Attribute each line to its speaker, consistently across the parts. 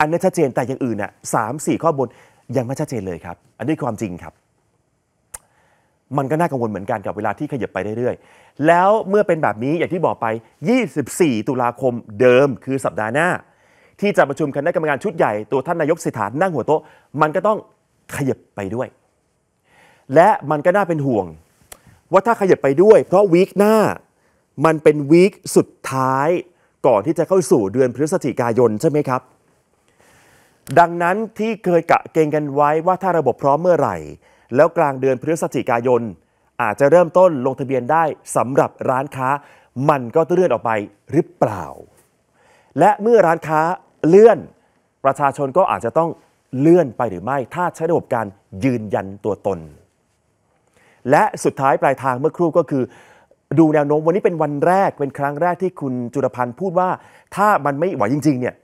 Speaker 1: อันนี้ชัดเจนแต่อย่างอื่นน่ะสามสี่ข้อบน ยัง ไม่ชัดเจนเลยครับ อันนี้ความจริงครับ มันก็น่ากังวลเหมือนกันกับเวลาที่ขยับไปเรื่อยๆแล้วเมื่อเป็นแบบนี้อย่างที่บอกไป 24 ตุลาคมเดิมคือสัปดาห์หน้า ที่จะประชุมคณะกรรมการชุดใหญ่ตัวท่านนายกเศรษฐานั่งหัวโต๊ะมันก็ต้องขยับไปด้วย และมันก็น่าเป็นห่วง ว่าถ้าขยับไปด้วย เพราะวีคหน้า มันเป็นวีคสุดท้าย ก่อนที่จะเข้าสู่เดือนพฤศจิกายนใช่ไหมครับดังนั้นที่เคยกะเกงกันไว้ว่าถ้าระบบพร้อมเมื่อไหร่ แล้วกลางเดือนพฤศจิกายนอาจจะเริ่มต้นลงทะเบียนได้สำหรับร้านค้ามันก็เลื่อนออกไปหรือเปล่า และเมื่อร้านค้าเลื่อน ประชาชนก็อาจจะต้องเลื่อนไปหรือไม่ ถ้าใช้ระบบการยืนยันตัวตน และสุดท้ายปลายทางเมื่อครู่ก็คือ ดูแนวโน้มวันนี้เป็นวันแรกเป็นครั้งแรกที่คุณจุลพันธ์พูดว่าถ้ามันไม่ไหวจริงๆเนี่ย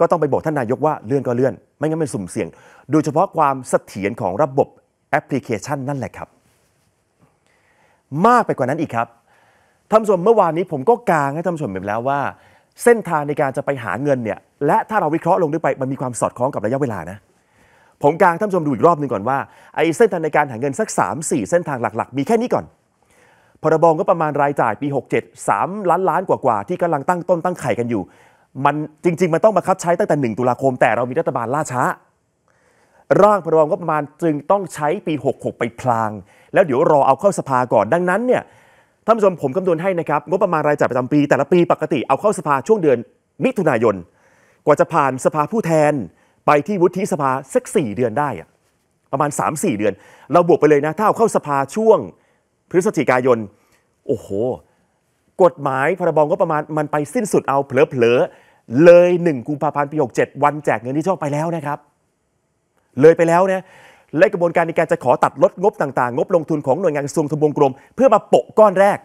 Speaker 1: ก็ต้องไปบอกท่านนายกว่าเลื่อนก็เลื่อน ไม่งั้นมันสุ่มเสี่ยง โดยเฉพาะความเสถียรของระบบแอปพลิเคชันนั่นแหละครับ มากไปกว่านั้นอีกครับท่านผู้ชมเมื่อวานนี้ผมก็กางให้ท่านผู้ชมเห็นแล้วว่า เส้นทางในการจะไปหาเงินเนี่ยและถ้าเราวิเคราะห์ลงด้วยไปมันมีความสอดคล้องกับระยะเวลานะ ผมกางท่านผู้ชมดูอีกรอบหนึ่งก่อนว่าไอ้เส้นทางในการหาเงินสัก 3-4 เส้นทางหลักๆ มีแค่นี้ก่อนพรบงก็ประมาณรายจ่ายปี 67 3ล้านล้านกว่าๆที่กำลังตั้งต้นตั้งไข่กันอยู่มันจริง ๆ มันต้องบังคับใช้ตั้งแต่ 1 ตุลาคม แต่เรามีรัฐบาลล่าช้า ร่างพรบกบประมาณจึงต้องใช้ปี 66 ไปพลาง แล้วเดี๋ยวรอเอาเข้าสภาก่อนดังนั้นเนี่ย ท่านผู้ชมผมคำนวณให้นะครับงบประมาณรายจ่ายประจำปี แต่ละปีปกติเอาเข้าสภาช่วงเดือนมิถุนายน กว่าจะผ่านสภาผู้แทนไปที่วุฒิสภาสัก4 เดือนได้อะประมาณ 3-4 เดือน เราบวกไปเลยนะถ้าเอาเข้าสภาช่วง พฤศจิกายน โอ้โห กฎหมายพรบงบประมาณมันไปสิ้นสุดเอาเผลอๆเลย1กุมภาพันธ์ปี67วันแจกเงินที่ชอบไปแล้วนะครับ เลยไปแล้วนะและกระบวนการในการจะขอตัดลดงบต่าง ๆ งบลงทุนของหน่วยงานกระทรวงทบวงกรมเพื่อมาโปะก้อนแรก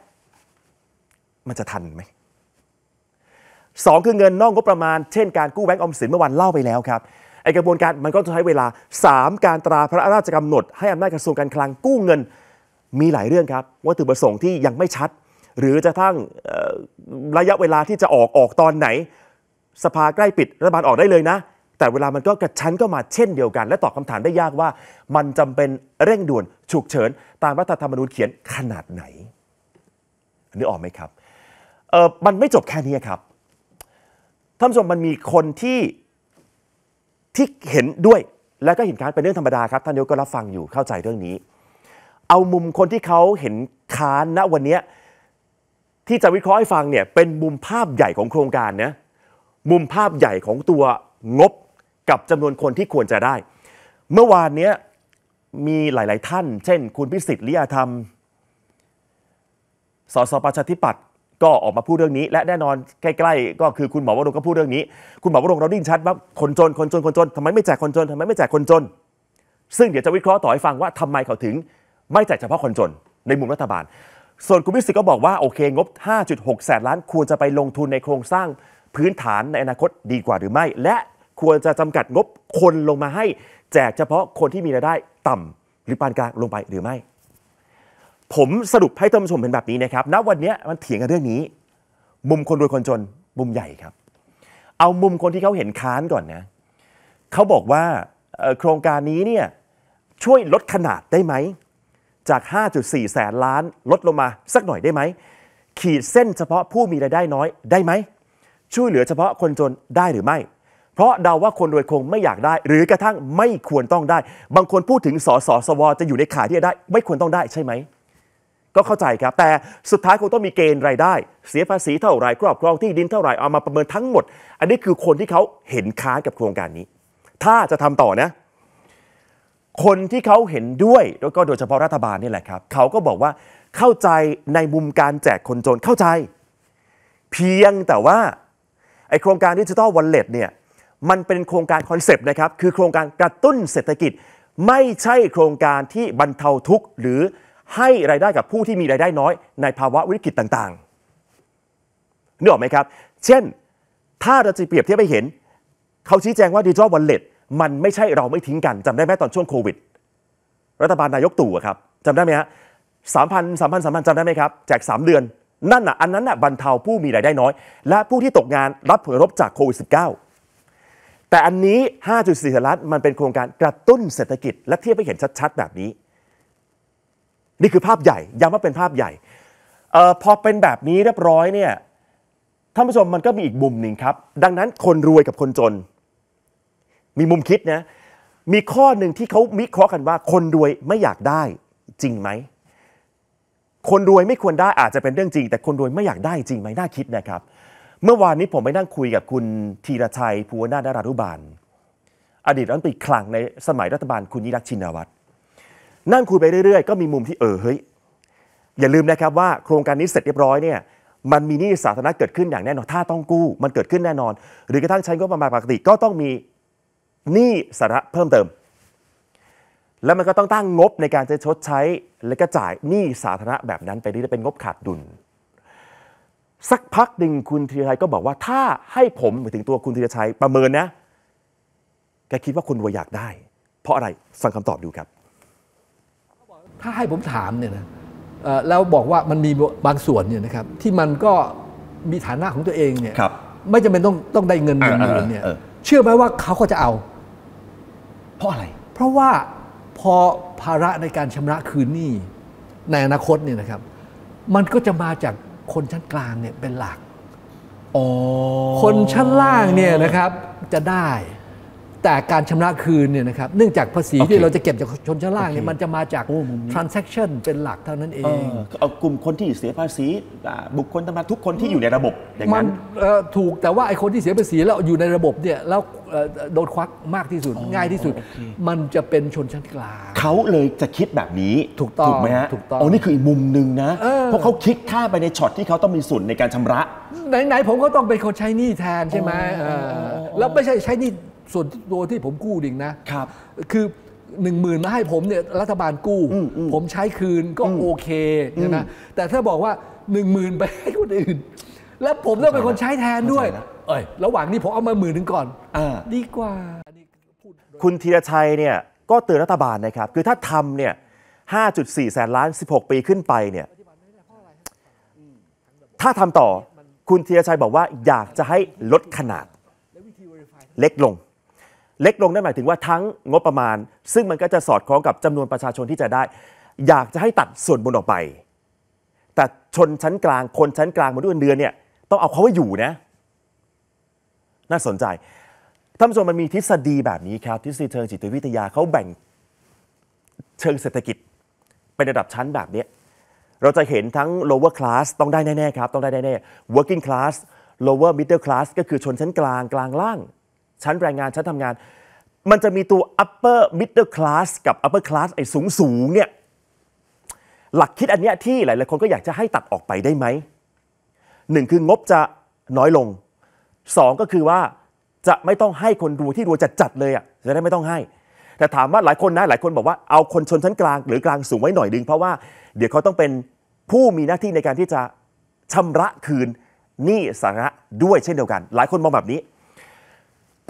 Speaker 1: มันจะทันไหมสองคือเงินนอกงบประมาณ เช่นการกู้แบงก์ออมสินเมื่อวันเล่าไปแล้วครับไอกระบวนการมันก็จะใช้เวลา 3 การตราพระราชกำหนด ให้อำนาจกระทรวงการคลังกู้เงินมีหลายเรื่องครับวัตถุประสงค์ที่ยังไม่ชัด หรือจะทั้งระยะเวลาที่จะออกออกตอนไหนสภาใกล้ปิด รัฐบาลออกได้เลยนะ แต่เวลามันก็กระชั้นก็มาเช่นเดียวกัน และตอบคาถามได้ยากว่ามันจำเป็นเร่งด่วน ฉุกเฉิน ตามรัฐธรรมนูญเขียนขนาดไหนนึกออกไหมครับเออมันไม่จบแค่นี้ครับท่านผู้ชมมันมีคนที่ที่เห็นด้วยและก็เห็นค้านเป็นเรื่องธรรมดาครับท่านนายกก็รับฟังอยู่เข้าใจเรื่องนี้ เอามุมคนที่เขาเห็นค้านณวันนี้ที่จะวิเคราะห์ให้ฟังเนี่ยเป็นมุมภาพใหญ่ของโครงการนะมุมภาพใหญ่ของตัวงบกับจำนวนคนที่ควรจะได้ เมื่อวานนี้มีหลาย ๆท่าน เช่นคุณพิสิทธิ์ลิยาธรรม สสประชาธิปัตย์ก็ออกมาพูดเรื่องนี้และแน่นอนใกล้ ๆ ก็คือคุณหมอวรงก็พูดเรื่องนี้ คุณหมอวรงเราดิ้นชัดว่า คนจนคนจนคนจนทำไมไม่แจกคนจนทำไมไม่แจกคนจน ซึ่งเดี๋ยวจะวิเคราะห์ต่อให้ฟังว่าทำไมเขาถึงไม่แจกเฉพาะคนจน ในมุมรัฐบาล ส่วนคุณพิสิทธิ์ก็บอกว่าโอเค งบ 5.6แสนล้านควรจะไปลงทุนในโครงสร้างพื้นฐานในอนาคตดีกว่าหรือไม่ และควรจะจำกัดงบคนลงมาให้ แจกเฉพาะคนที่มีรายได้ต่ำหรือปานกลางลงไปหรือไม่ ผมสรุปให้ท่านผู้ชมเป็นแบบนี้นะครับ ณ วันนี้มันเถียงกันเรื่องนี้ มุมคนรวยคนจนมุมใหญ่ครับ เอามุมคนที่เขาเห็นค้านก่อนนะเขาบอกว่าโครงการนี้เนี่ยช่วยลดขนาดได้ไหม จาก 5.4 แสนล้านลดลงมา สักหน่อยได้ไหมขีดเส้นเฉพาะผู้มีรายได้น้อยได้ไหมช่วยเหลือเฉพาะคนจนได้หรือไม่ เพราะเดาว่าคนรวยคงไม่อยากได้ หรือกระทั่งไม่ควรต้องได้ บางคนพูดถึงสอสอสวจะอยู่ในข่ายที่จะได้ ไม่ควรต้องได้ใช่ไหม ก็เข้าใจครับ แต่สุดท้ายคงต้องมีเกณฑ์รายได้ เสียภาษีเท่าไหร่ครอบครองที่ดินเท่าไหร่เอามาประเมินทั้งหมด อันนี้คือคนที่เขาเห็นค้านกับโครงการนี้ ถ้าจะทำต่อนะ คนที่เขาเห็นด้วย แล้วก็โดยเฉพาะรัฐบาลนี่แหละครับ เขาก็บอกว่าเข้าใจในมุมการแจกคนจนเข้าใจ เพียงแต่ว่าไอโครงการดิจิทัลวอลเล็ตเนี่ยมันเป็นโครงการคอนเซปต์นะครับคือโครงการกระตุ้นเศรษฐกิจ ไม่ใช่โครงการที่บรรเทาทุกข์ หรือให้รายได้กับผู้ที่มีรายได้น้อย ในภาวะวิกฤตต่างๆนึกออกไหมครับเช่น ถ้าเราจะเปรียบเทียบไปเห็น เขาชี้แจงว่าดิจิทัลวอลเล็ตมันไม่ใช่เราไม่ทิ้งกันจำได้ไหมตอนช่วงโควิด รัฐบาลนายกตู่ครับจำได้ไหมฮะสามพันสามพันสามพันจำได้ไหมครับแจกสามเดือนนั่นน่ะอันนั้นน่ะบรรเทาผู้มีรายได้น้อย และผู้ที่ตกงานรับผลกระทบจากโควิด -19 แต่อันนี้ 5.4ล้านมันเป็นโครงการกระตุ้นเศรษฐกิจ และเทียบไปเห็นชัดๆ แบบนี้ นี่คือภาพใหญ่ย้ำว่าเป็นภาพใหญ่ออพอเป็นแบบนี้เรียบร้อยเนี่ยท่านผู้ชมมันก็มีอีกมุมหนึ่งครับ ดังนั้นคนรวยกับคนจน มีมุมคิดนะมีข้อหนึ่งที่เขามิเคราะห์กันว่า คนรวยไม่อยากได้จริงไหมคนรวยไม่ควรได้อาจจะเป็นเรื่องจริง แต่คนรวยไม่อยากได้จริงไหมน่าคิดนะครับ เมื่อวานนี้ผมไปนั่งคุยกับคุณธีรชัยภูวนาถดารานุบาลอดีตรัฐมนตรีคลังในสมัยรัฐบาลคุณยิ่งรักชินวัตรนั่งคุยไปเรื่อยๆก็มีมุมที่เออเฮ้ยอย่าลืมนะครับว่าโครงการนี้เสร็จเรียบร้อยเนี่ยมันมีหนี้สาธารณะเกิดขึ้นอย่างแน่นอนถ้าต้องกู้ มันเกิดขึ้นแน่นอน หรือกระทั่งใช้ก็ประมาณปกติก็ต้องมีหนี้สาธารณะเพิ่มเติมแล้วมันก็ต้องตั้งงบในการจะชดใช้และก็จ่ายหนี้สาธารณะแบบนั้น ไปนี่จะเป็นงบขาดดุล สักพักหนึ่งคุณธีรชัยก็บอกว่าถ้าให้ผมหมายถึงตัวคุณธีรชัยประเมินนะแกคิดว่าคนรวยอยากได้ เพราะอะไรฟังคำตอบดูครับ
Speaker 2: ถ้าให้ผมถามเนี่ยนะแล้วบอกว่ามันมีบางส่วนเนี่ยนะครับที่มันก็มีฐานะของตัวเองเนี่ยไม่จำเป็นต้องต้องได้เงินเมื่นเนี่ยเชื่อไหมว่าเขาก็จะเอา เพราะอะไร เพราะว่าพอภาระในการชำระคืนหนี้ในอนาคตเนี่ยนะครับ มันก็จะมาจากคนชั้นกลางเนี่ยเป็นหลักคนชั้นล่างเนี่ยนะครับจะได้แต่การชำระคืนเนี่ยนะครับเนื่องจากภาษีที่เราจะเก็บจากชนชั้นล่างเนี่ยมันจะมาจาก transaction เป็นหลักเท่านั้นเอง
Speaker 1: เอากลุ่มคนที่เสียภาษี
Speaker 2: บุคคลธรรมดาทุกคนที่อยู่ในระบบอย่างนั้นถูกแต่ว่าไอ้คนที่เสียภาษีแล้วอยู่ในระบบเนี่ยแล้วโดนควักมากที่สุด ง่ายที่สุด มันจะเป็นชนชั้นกลาง
Speaker 1: เขาเลยจะคิดแบบนี้ถูกต้องถูกไหมฮะถูกต้องอ๋อนี่คืออีกมุมหนึ่งนะเพราะเขาคิดค่าไปในช็อตที่เขาต้องมีส่วนในการชำระ
Speaker 2: ไหนๆผมก็ต้องเป็นคนใช้หนี้แทนใช่ไหมแล้วไม่ใช่ใช้หนี้ส่วนตัวที่ผมกู้ดิ่งนะครับ คือหนึ่งหมื่นมาให้ผมเนี่ยรัฐบาลกู้ ผมใช้คืนก็โอเคใช่ไหมแต่ถ้าบอกว่าหนึ่งหมื่นไปให้คนอื่น แล้วผมต้องเป็นคนใช้แทนด้วยเอ้ยระหว่างนี้ผมเอามาหมื่นหนึ่งก่อน
Speaker 1: ดีกว่า คุณธีรชัยเนี่ยก็เตือนรัฐบาลนะครับคือถ้าทำเนี่ยห้าจุดสี่แสนล้าน 16 ปีขึ้นไปเนี่ยถ้าทำต่อคุณธีรชัยบอกว่า อยากจะให้ลดขนาดเล็กลงเล็กลงนั่นหมายถึงว่าทั้งงบประมาณ ซึ่งมันก็จะสอดคล้องกับจำนวนประชาชนที่จะได้ อยากจะให้ตัดส่วนบนออกไป แต่ชนชั้นกลางคนชั้นกลางมาด้วยเดือนเนี่ยต้องเอาเขาไว้อยู่นะน่าสนใจท่านผู้ชมมันมีทฤษฎีแบบนี้ครับทฤษฎีเชิงจิตวิทยาเขาแบ่งเชิงเศรษฐกิจเป็นระดับชั้นแบบนี้เราจะเห็นทั้ง lower class ต้องได้แน่ๆครับต้องได้แน่ๆ working class lower middle class ก็คือชนชั้นกลางกลางล่างชั้นแรงงาน ชั้นทำงาน มันจะมีตัว upper middle class กับ upper class ไอ้สูงสูงเนี่ยหลักคิดอันเนี้ยที่หลายๆคนก็อยากจะให้ตัดออกไปได้ไหมหนึ่งคืองบจะน้อยลงสองก็คือว่าจะไม่ต้องให้คนรวยที่รวยจัดจัดเลยอ่ะจะได้ไม่ต้องให้ แต่ถามว่าหลายคนนะ หลายคนบอกว่าเอาคนชนชั้นกลางหรือกลางสูงไว้หน่อยดึง เพราะว่าเดี๋ยวเขาต้องเป็นผู้มีหน้าที่ในการที่จะชำระคืนหนี้สาระด้วยเช่นเดียวกัน หลายคนมองแบบนี้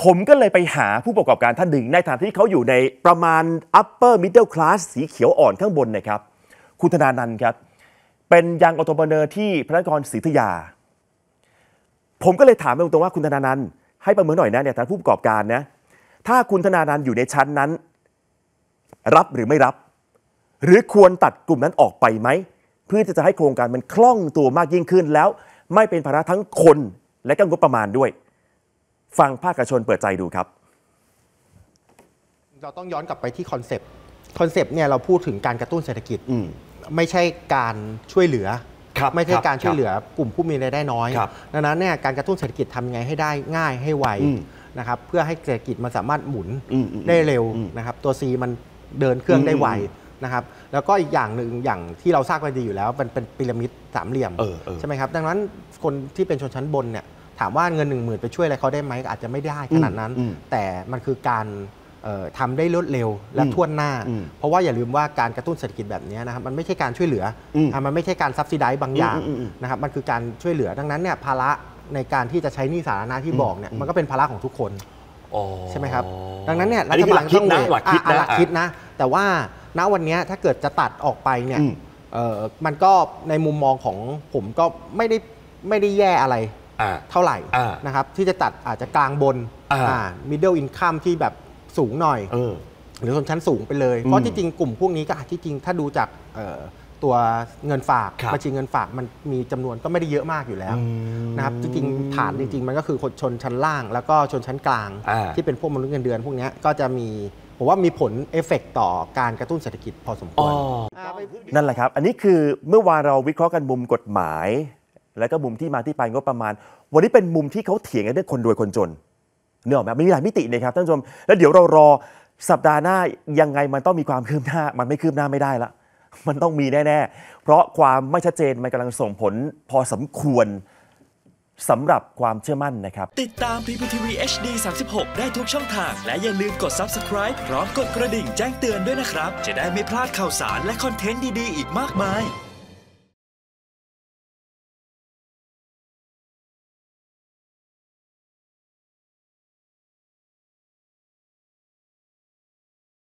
Speaker 1: ผมก็เลยไปหาผู้ประกอบการท่านหนึ่ง ในฐานที่เขาอยู่ในประมาณ upper middle class สีเขียวอ่อนข้างบนนะครับ คุณธนานันครับ เป็นยังออโตเบเนอร์ที่พระนครศรีธยา ผมก็เลยถามไปตรงว่าคุณธนานันให้ประเมินหน่อยนะเนี่ยทางผู้ประกอบการนะถ้าคุณธนานันอยู่ในชั้นนั้น รับหรือไม่รับ หรือควรตัดกลุ่มนั้นออกไปไหมเพื่อจะให้โครงการมันคล่องตัวมากยิ่งขึ้นแล้ว ไม่เป็นภาระทั้งคนและก็งบประมาณด้วยฟังภาคชนเปิดใจดูครับ เราต้องย้อนกลับไปที่คอนเซปต์คอนเซปต์เน
Speaker 3: ี่ยเราพูดถึงการกระตุ้นเศรษฐกิจไม่ใช่การช่วยเหลือ ไม่ใช่การช่วยเหลือกลุ่มผู้มีรายได้น้อย ดังนั้นเนี่ยการกระตุ้นเศรษฐกิจทำยังไงให้ได้ง่ายให้ไวนะครับเพื่อให้เศรษฐกิจมันสามารถหมุนได้เร็วนะครับตัว C มันเดินเครื่องได้ไวนะครับแล้วก็อีกอย่างหนึ่งอย่างที่เราทราบกันดีอยู่แล้ว มันเป็นพีระมิดสามเหลี่ยมใช่ไหมครับดังนั้นคนที่เป็นชนชั้นบนเนี่ยถามว่าเงิน1 0,000ไปช่วยอะไรเขาได้ไหมอาจจะไม่ได้ขนาดนั้น แต่มันคือการทำได้รวดเร็วและท่วหน้า เพราะว่าอย่าลืมว่าการกระตุ้นเศรษฐกิจแบบนี้นะครับมันไม่ใช่การช่วยเหลือมันไม่ใช่การซับซิไดบางอย่างนะครับมันคือการช่วยเหลือดังนั้นเนี่ยภาระในการที่จะใช้นี่สาธารณะที่บอกเนี่ยมันก็เป็นภาระของทุกคนใช่ไหมครับดังนั้นเนี่ยรัฐบาลต้องหลัอาหลักคิดนะ แต่ว่าณวันนี้ถ้าเกิดจะตัดออกไปเนี่ยมันก็ในมุมมองของผมก็ไม่ได้ไม่ได้แย่อะไรเท่าไหร่ นะครับที่จะตัดอาจจะกลางบนมิดเดิลอินคัมที่แบบสูงหน่อย หรือชนชั้นสูงไปเลยเพราะที่จริงกลุ่มพวกนี้ก็อาจที่จริงถ้าดูจากตัวเงินฝากบัญชีเงินฝากมันมีจำนวนก็ไม่ได้เยอะมากอยู่แล้วนะครับจริงๆฐานจริงๆมันก็คือคนชนชั้นล่าง แล้วก็ชนชั้นกลางที่เป็นพวกมนุษย์เงินเดือน พวกนี้ก็จะมีผมว่ามีผลเอฟเฟกต่อการกระตุ้นเศรษฐกิ
Speaker 1: จพอสมควรนั่นแหละครับ อันนี้คือเมื่อวานเราวิเคราะห์กันมุมกฎหมายและก็มุมที่มาที่ไปงบประมาณ วันนี้เป็นมุมที่เขาเถียงกันเรื่องคนรวยคนจน เนื้อไหมมมีหลายมิตินะครับท่านผู้ชมแล้วเดี๋ยวเรารอสัปดาห์หน้ายังไงมันต้องมีความคืบหน้า มันไม่คืบหน้าไม่ได้ละมันต้องมีแน่ๆเพราะความไม่ชัดเจนมันกำลังส่งผล พอสมควรสำหรับความเชื่อมั่นนะครับ ติดตาม PPTV HD 36 ได้ทุกช่องทางและอย่าลืมกด subscribe พร้อมกดกระดิ่งแจ้งเตือนด้วยนะครับจะได้ไม่พลาดข่าวสารและคอนเทนต์ดีๆ อีกมากมาย